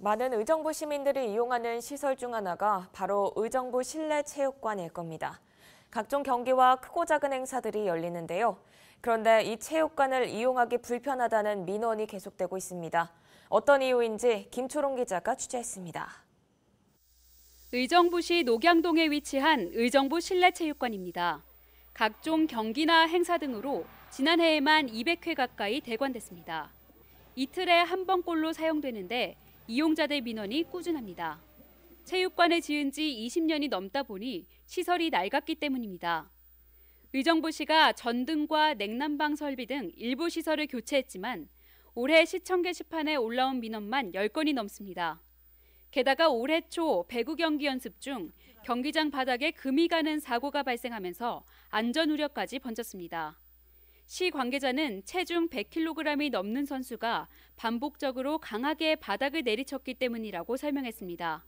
많은 의정부 시민들이 이용하는 시설 중 하나가 바로 의정부 실내 체육관일 겁니다. 각종 경기와 크고 작은 행사들이 열리는데요. 그런데 이 체육관을 이용하기 불편하다는 민원이 계속되고 있습니다. 어떤 이유인지 김초롱 기자가 취재했습니다. 의정부시 녹양동에 위치한 의정부 실내 체육관입니다. 각종 경기나 행사 등으로 지난해에만 200회 가까이 대관됐습니다. 이틀에 한 번꼴로 사용되는데 이용자들 민원이 꾸준합니다. 체육관을 지은 지 20년이 넘다 보니 시설이 낡았기 때문입니다. 의정부시가 전등과 냉난방 설비 등 일부 시설을 교체했지만 올해 시청 게시판에 올라온 민원만 10건이 넘습니다. 게다가 올해 초 배구 경기 연습 중 경기장 바닥에 금이 가는 사고가 발생하면서 안전 우려까지 번졌습니다. 시 관계자는 체중 100kg이 넘는 선수가 반복적으로 강하게 바닥을 내리쳤기 때문이라고 설명했습니다.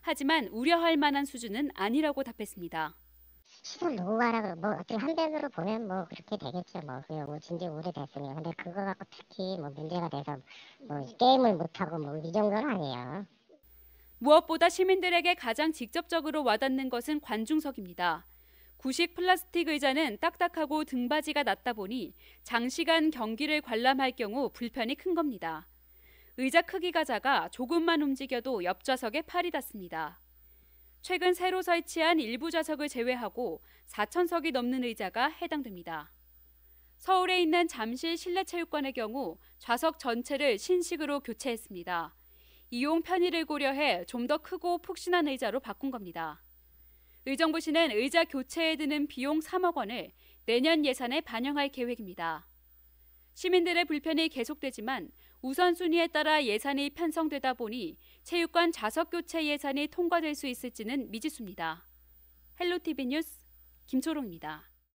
하지만 우려할 만한 수준은 아니라고 답했습니다. 시속 노후화라고 뭐 어떻게 한편으로 보면 뭐 그렇게 되겠죠 뭐그 뭐 진지 오래됐으니 근데 그거 갖고 특히 뭐 문제가 돼서 뭐 게임을 못하고 뭐이 정도는 아니에요. 무엇보다 시민들에게 가장 직접적으로 와닿는 것은 관중석입니다. 구식 플라스틱 의자는 딱딱하고 등받이가 낮다 보니 장시간 경기를 관람할 경우 불편이 큰 겁니다. 의자 크기가 작아 조금만 움직여도 옆 좌석에 팔이 닿습니다. 최근 새로 설치한 일부 좌석을 제외하고 4천석이 넘는 의자가 해당됩니다. 서울에 있는 잠실 실내체육관의 경우 좌석 전체를 신식으로 교체했습니다. 이용 편의를 고려해 좀 더 크고 푹신한 의자로 바꾼 겁니다. 의정부시는 의자 교체에 드는 비용 3억 원을 내년 예산에 반영할 계획입니다. 시민들의 불편이 계속되지만 우선순위에 따라 예산이 편성되다 보니 체육관 좌석 교체 예산이 통과될 수 있을지는 미지수입니다. 헬로티비 뉴스 김초롱입니다.